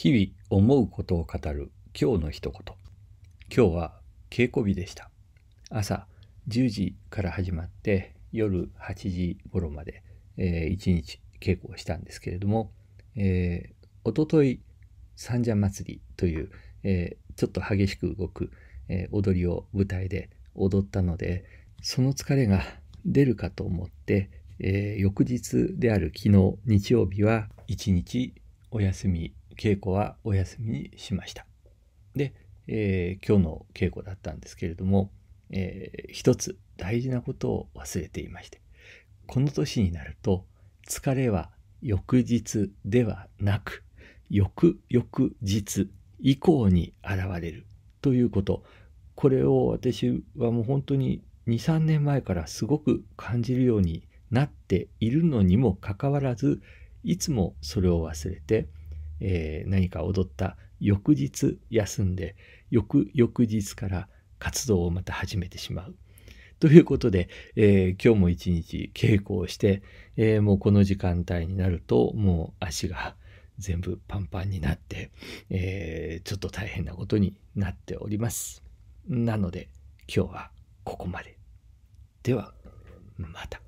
日々思うことを語る今日の一言。今日は稽古日でした。朝10時から始まって夜8時頃まで、えー、1日稽古をしたんですけれども、えー、おととい三社祭りという、えー、ちょっと激しく動く、えー、踊りを舞台で踊ったので、その疲れが出るかと思って、えー、翌日である昨日日曜日は一日お休み稽古はお休みにしましたで、えー、今日の稽古だったんですけれども、えー、一つ大事なことを忘れていましてこの年になると疲れは翌日ではなく翌々日以降に現れるということこれを私はもう本当に23年前からすごく感じるようになっているのにもかかわらずいつもそれを忘れて、えー、何か踊った翌日休んで翌々日から活動をまた始めてしまう。ということで、えー、今日も一日稽古をして、えー、もうこの時間帯になるともう足が全部パンパンになって、えー、ちょっと大変なことになっております。なので今日はここまで。ではまた。